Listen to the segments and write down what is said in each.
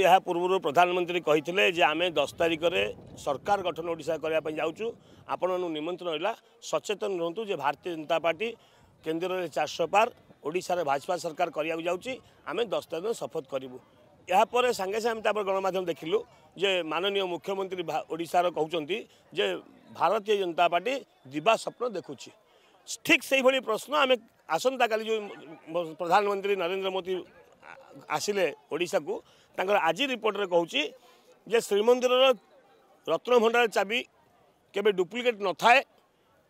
ଏହା ପୂର୍ବରୁ ପ୍ରଧାନମନ୍ତ୍ରୀ କହିଥିଲେ ଯେ ଆମେ ଦଶ ତାରିଖରେ ସରକାର ଗଠନ ଓଡ଼ିଶା କରିବା ପାଇଁ ଯାଉଛୁ ଆପଣମାନଙ୍କୁ ନିମନ୍ତ୍ରଣ ରହିଲା ସଚେତନ ରୁହନ୍ତୁ ଯେ ଭାରତୀୟ ଜନତା ପାର୍ଟି କେନ୍ଦ୍ରରେ ଚାରିଶହ ପାର ଓଡ଼ିଶାରେ ଭାଜପା ସରକାର କରିବାକୁ ଯାଉଛି ଆମେ ଦଶ ତାରିଖ ଶପଥ କରିବୁ ଏହାପରେ ସାଙ୍ଗେ ସାଙ୍ଗେ ଆମେ ତାପରେ ଗଣମାଧ୍ୟମ ଦେଖିଲୁ ଯେ ମାନନୀୟ ମୁଖ୍ୟମନ୍ତ୍ରୀ ଓଡ଼ିଶାର କହୁଛନ୍ତି ଯେ ଭାରତୀୟ ଜନତା ପାର୍ଟି ଦିବା ସ୍ୱପ୍ନ ଦେଖୁଛି ଠିକ୍ ସେଇଭଳି ପ୍ରଶ୍ନ ଆମେ ଆସନ୍ତାକାଲି ଯେଉଁ ପ୍ରଧାନମନ୍ତ୍ରୀ ନରେନ୍ଦ୍ର ମୋଦି ଆସିଲେ ଓଡ଼ିଶାକୁ ତାଙ୍କର ଆଜି ରିପୋର୍ଟରେ କହୁଛି ଯେ ଶ୍ରୀମନ୍ଦିରର ରତ୍ନଭଣ୍ଡାର ଚାବି କେବେ ଡୁପ୍ଲିକେଟ୍ ନଥାଏ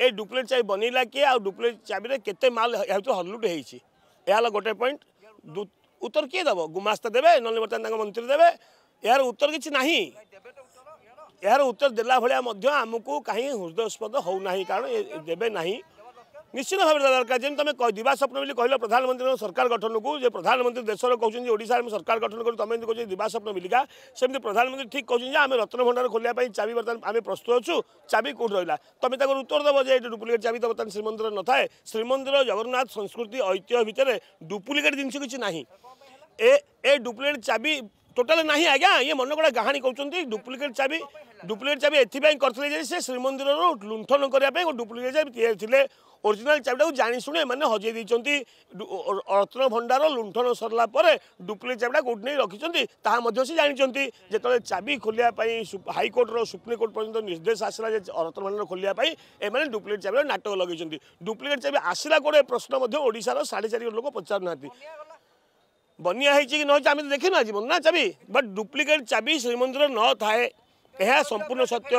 ଏ ଡୁପ୍ଲିକେଟ୍ ଚାବି ବନେଇଲା କିଏ ଆଉ ଡୁପ୍ଲିକେଟ୍ ଚାବିରେ କେତେ ମାଲ ଏହା ଭିତରୁ ହଲୁଟ୍ ହେଇଛି ଏହା ହେଲା ଗୋଟେ ପଏଣ୍ଟ ଉତ୍ତର କିଏ ଦେବ ଗୁମାସ୍ତା ଦେବେ ନହେଲେ ବର୍ତ୍ତମାନ ତାଙ୍କ ମନ୍ତ୍ରୀ ଦେବେ ଏହାର ଉତ୍ତର କିଛି ନାହିଁ ଏହାର ଉତ୍ତର ଦେଲା ଭଳିଆ ମଧ୍ୟ ଆମକୁ କାହିଁ ହୃଦୟସ୍ପଦ ହେଉନାହିଁ କାରଣ ଦେବେ ନାହିଁ নিশ্চিত ভাবে দরকার যেমন তুমি দিবা স্বপ্ন বলে কহিল প্রধানমন্ত্রী সরকার গঠনকু যে প্রধানমন্ত্রী দেশের কৌন ওড়শার আমি সরকার গঠন করি তুমি এমনি দিবা স্বপ্ন বিলিকা সেমি প্রধানমন্ত্রী ঠিক কৌন যে আমি রত্নভণ্ডার খোলা চাবি বর্তমান আমি প্রস্তুত অছু চাবি কোটি রহলা তুমি তাকে উত্তর দেব যে এটি ডুপ্লিকেট চাবি তো বর্তমানে শ্রীমন্দির নথায় শ্রীমন্দির জগন্নাথ সংস্কৃতি ঐতিহ্য ভিতরে ডুপ্লিকেট জিনিস কিছু না এ ডুপ্লিকেট চাবি টোটাল না আজ্ঞা ইয়ে মনে গোটা কাহাণী কৌন ডুপ্লিকেট চাবি ডুপ্লিকেট চাবি এথিপাই করলে যে সে শ্রীমন্দিরর লুণ্ঠন করা ডুপ্লিকেট চাবি লে অরিজিনাল চাবিটা জাশুণে এমানে হজাই দিয়েছেন রত্ন ভণ্ডার লুণ্ঠন সরলা পরে ডুপ্লিকেট চাবিটা কোটি নিয়ে রাখি তাহা সে জাঁচান যেত চাবি খোলা হাইকোর্টর সুপ্রিমকোর্ট পর্যন্ত নির্দেশ আসলা যে রত্ন ভণ্ডার খোলা এমনি ডুপ্লিকেট চাবি নাটক লগাইছেন ডুপ্লিকেট চাবি আসলা কোড়ে প্রশ্ন ওড়শার সাড়ে চারি লোক পচারু না বনিয়া হয়েছে কি নয় আমি তো দেখি না জীবন না চাবি বাট ডুপ্লিকেট চাবি শ্রীমন্দির ন থাকে ଏହା ସମ୍ପୂର୍ଣ୍ଣ ସତ୍ୟ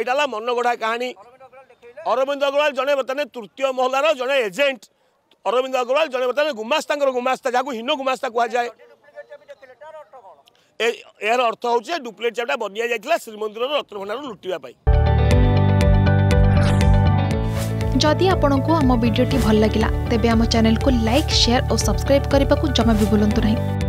ଏଇଟା ହେଲା ମନଗଢ଼ା କାହାଣୀ ଅରବିନ୍ଦ ଅଗ୍ରୱାଲ ଜଣେ ବର୍ତ୍ତମାନ ତୃତୀୟ ମହଲାର ଜଣେ ଏଜେଣ୍ଟ ଅରବିନ୍ଦ ଅଗ୍ରୱାଲ ଜଣେ ବର୍ତ୍ତମାନ ଗୁମାସ୍ତାଙ୍କର ଗୁମାସ୍ତା ଯାହାକୁ ହୀନ ଗୁମାସ୍ତା କୁହାଯାଏ ଏହାର ଅର୍ଥ ହେଉଛି ଡୁପ୍ଲିକେଟ୍ ଚାପ୍ଟା ବନିଆ ଯାଇଥିଲା ଶ୍ରୀମନ୍ଦିରର ରତ୍ନଭଣ୍ଡାରରୁ ଲୁଟିବା ପାଇଁ ଯଦି ଆପଣଙ୍କୁ ଆମ ଭିଡ଼ିଓଟି ଭଲ ଲାଗିଲା ତେବେ ଆମ ଚ୍ୟାନେଲକୁ ଲାଇକ୍ ସେୟାର ଓ ସବସ୍କ୍ରାଇବ୍ କରିବାକୁ ଜମା ବି ଭୁଲନ୍ତୁ ନାହିଁ